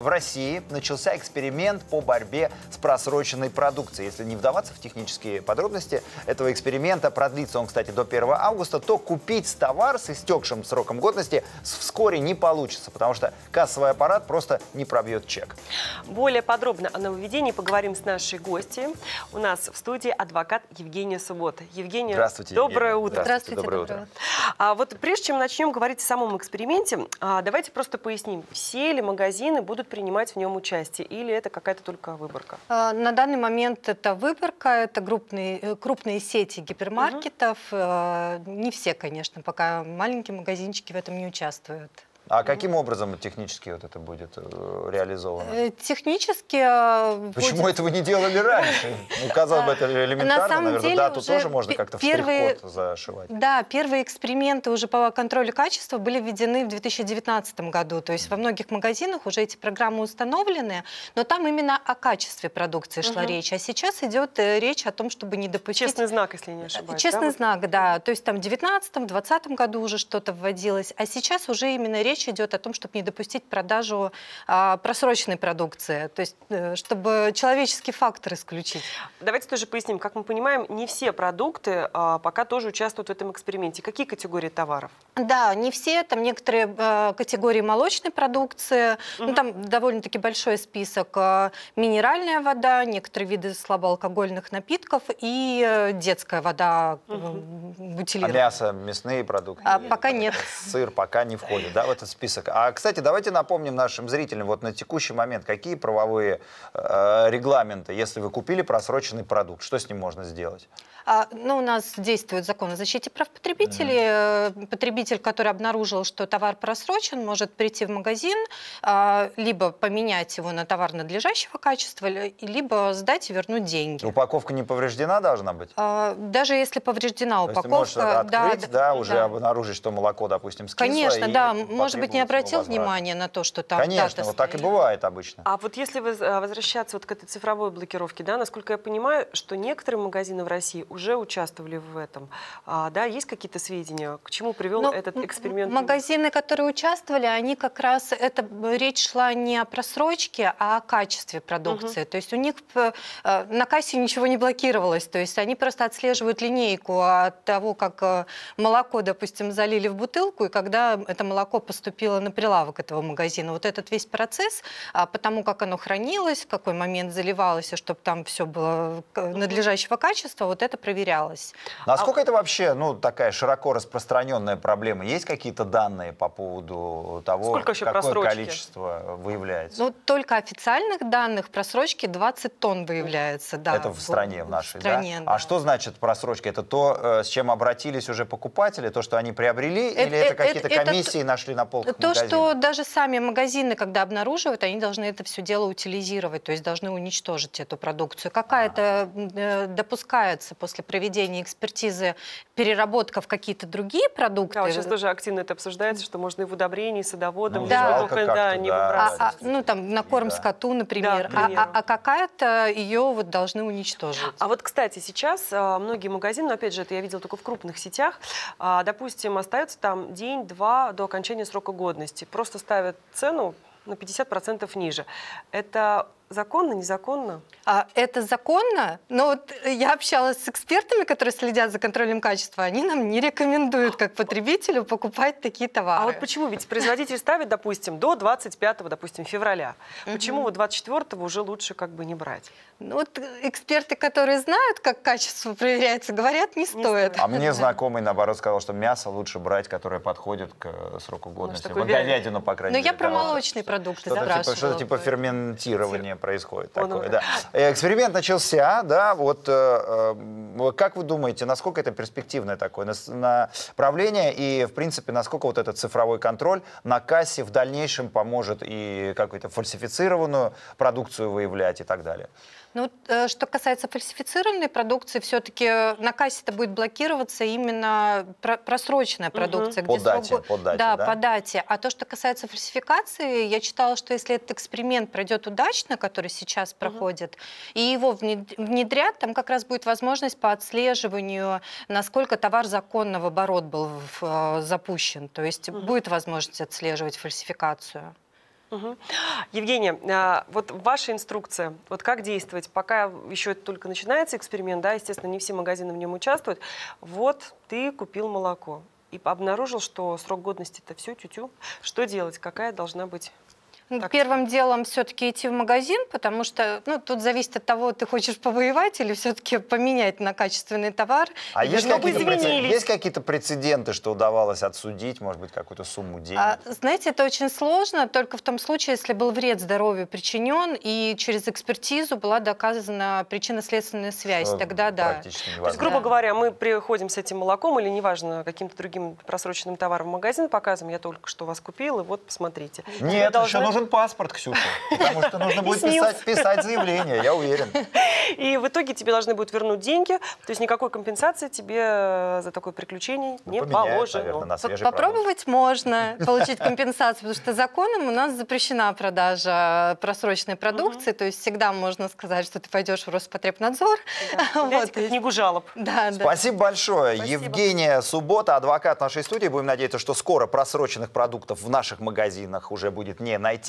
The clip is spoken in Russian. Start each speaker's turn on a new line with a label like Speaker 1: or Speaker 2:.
Speaker 1: В России начался эксперимент по борьбе с просроченной продукцией. Если не вдаваться в технические подробности этого эксперимента, продлится он, кстати, до 1 августа, то купить товар с истекшим сроком годности вскоре не получится, потому что кассовый аппарат просто не пробьет чек.
Speaker 2: Более подробно о нововведении поговорим с нашей гостью. У нас в студии адвокат Евгения Суббота. Евгения, Здравствуйте, доброе Евгения. утро. Здравствуйте, доброе, доброе утро. А вот прежде чем начнем говорить о самом эксперименте, а, давайте просто поясним, все ли магазины будут принимать в нем участие? Или это какая-то только выборка?
Speaker 3: А, на данный момент это выборка, это крупные, э, крупные сети гипермаркетов. Угу. Не все, конечно, пока маленькие магазинчики в этом не участвуют.
Speaker 1: А каким образом технически вот это будет э, реализовано?
Speaker 3: Э, технически... Э, Почему
Speaker 1: будет... этого не делали раньше? Ну, казалось бы, это а, элементарно, На самом наверное, деле, дату тоже можно как-то первые... в зашивать.
Speaker 3: Да, первые эксперименты уже по контролю качества были введены в 2019 году, то есть во многих магазинах уже эти программы установлены, но там именно о качестве продукции шла угу. речь, а сейчас идет речь о том, чтобы не допустить... Честный знак, если не ошибаюсь. Честный да? знак, да, то есть там в 2019-2020 году уже что-то вводилось, а сейчас уже именно речь речь идет о том, чтобы не допустить продажу а, просроченной продукции, то есть э, чтобы человеческий фактор исключить.
Speaker 2: Давайте тоже поясним, как мы понимаем, не все продукты а, пока тоже участвуют в этом эксперименте. Какие категории товаров?
Speaker 3: Да, не все, там некоторые а, категории молочной продукции, угу. ну, там довольно-таки большой список, а, минеральная вода, некоторые виды слабоалкогольных напитков и э, детская вода угу. бутилированная. А
Speaker 1: мясо, мясные продукты? А, пока нет. Сыр пока не входит, да? Это этот список. А, кстати, давайте напомним нашим зрителям вот на текущий момент, какие правовые э, регламенты, если вы купили просроченный продукт, что с ним можно сделать?
Speaker 3: А, ну, у нас действует закон о защите прав потребителей. Да. Э, потребитель, который обнаружил, что товар просрочен, может прийти в магазин, а, либо поменять его на товар надлежащего качества, либо сдать и вернуть деньги.
Speaker 1: Упаковка не повреждена должна быть?
Speaker 3: А, даже если повреждена То упаковка... Есть ты открыть, да, да, да, уже да.
Speaker 1: обнаружить, что молоко, допустим, скисло. Конечно, да. Может быть, не обратил внимания
Speaker 3: на то, что там Конечно,
Speaker 1: вот так и бывает обычно.
Speaker 2: А вот если возвращаться вот к этой цифровой блокировке, да, насколько я понимаю, что некоторые магазины в России уже уже участвовали в этом. А, да, есть какие-то сведения, к чему привел Но ну, этот эксперимент? Магазины,
Speaker 3: которые участвовали, они как раз, это речь шла не о просрочке, а о качестве продукции. Угу. То есть у них э, на кассе ничего не блокировалось, то есть они просто отслеживают линейку от того, как э, молоко, допустим, залили в бутылку, и когда это молоко поступило на прилавок этого магазина. Вот этот весь процесс, а, потому как оно хранилось, в какой момент заливалось, и чтобы там все было надлежащего качества, вот это проверялось. Насколько
Speaker 1: а... а это вообще ну, такая широко распространенная проблема? Есть какие-то данные по поводу того, какое просрочки? количество выявляется? Ну,
Speaker 3: только официальных данных просрочки 20 тонн выявляется. Да, это в стране,
Speaker 1: в нашей, в стране, а да? да? А что значит просрочка? Это то, э, с чем обратились уже покупатели, то, что они приобрели, это, или это, это какие-то комиссии это, нашли на полках То, магазина? что
Speaker 3: даже сами магазины, когда обнаруживают, они должны это все дело утилизировать, то есть должны уничтожить эту продукцию. Какая-то а -а -а. допускается после после проведения экспертизы переработка в какие-то другие продукты. Да, вот сейчас тоже
Speaker 2: активно это обсуждается, что можно и в удобрении, и садоводом. Ну, да. Только, а да, не да. А, а,
Speaker 3: ну, там, на корм да. скоту, например. Да, а, а, а какая-то ее вот должны уничтожить. А
Speaker 2: вот, кстати, сейчас а, многие магазины, но, опять же, это я видела только в крупных сетях, а, допустим, остается там день-два до окончания срока годности. Просто ставят цену на 50% ниже. Это законно, незаконно?
Speaker 3: А, это законно, но ну вот э, я общалась с экспертами, которые следят за контролем качества, они нам не рекомендуют как потребителю покупать
Speaker 2: такие товары. А вот почему? Ведь производитель ставит, допустим, до 25, допустим, февраля. Почему вот 24 уже лучше как бы не брать?
Speaker 3: Ну вот э, эксперты, которые знают, как качество проверяется, говорят, не, не стоит. А мне
Speaker 1: знакомый, наоборот, сказал, что мясо лучше брать, которое подходит к сроку годности. Ну, говядину, по крайней но ну, мере. Но я про
Speaker 3: молочный продукт продукты. Что-то типа, что типа
Speaker 1: ферментирования Фер... происходит Он такое, да. Э, эксперимент начался, да, вот э, э как вы думаете, насколько это перспективное такое направление и, в принципе, насколько вот этот цифровой контроль на кассе в дальнейшем поможет и какую-то фальсифицированную продукцию выявлять и так далее?
Speaker 3: Ну, э, что касается фальсифицированной продукции, все-таки на кассе это будет блокироваться именно просроченная продукция. Угу. Где по, срок... по дате, да, да, по дате. А то, что касается фальсификации, я считала, что если этот эксперимент пройдет удачно, который сейчас проходит, угу. и его внедрят, там как раз будет возможность по отслеживанию, насколько товар законно в оборот был в, э, запущен. То есть угу. будет возможность отслеживать фальсификацию. Угу. Евгения,
Speaker 2: а, вот ваша инструкция, вот как действовать, пока еще только начинается эксперимент, да, естественно, не все магазины в нем участвуют. Вот ты купил молоко и обнаружил, что срок годности это все тю-тю. Что делать? Какая должна быть
Speaker 3: ну, так. Первым делом все-таки идти в магазин, потому что ну, тут зависит от того, ты хочешь повоевать или все-таки поменять на качественный товар. А есть какие-то, прецед... есть
Speaker 1: какие-то прецеденты, что удавалось отсудить, может быть, какую-то сумму денег? А,
Speaker 3: знаете, это очень сложно, только в том случае, если был вред здоровью причинен, и через экспертизу была доказана причинно-следственная связь, что тогда
Speaker 2: да. То
Speaker 1: есть, грубо да.
Speaker 2: говоря, мы приходим с этим молоком или, неважно, каким-то другим просроченным товаром в магазин, показываем, я только что вас купил, и вот, посмотрите. Нет, еще нужно нужен
Speaker 1: паспорт, Ксюша, потому что нужно будет писать, писать заявление, я уверен.
Speaker 2: И в итоге тебе должны будут вернуть деньги, то есть никакой компенсации тебе э, за такое приключение ну, не положено. Наверное, на Попробовать
Speaker 3: продукт. можно получить компенсацию, потому что законом у нас запрещена продажа просроченной продукции, то есть всегда можно сказать, что ты пойдешь в Роспотребнадзор. Да. Вот.
Speaker 1: книгу жалоб.
Speaker 3: Да, Спасибо
Speaker 1: большое. Евгения Суббота, адвокат нашей студии. Будем надеяться, что скоро просроченных продуктов в наших магазинах уже будет не найти.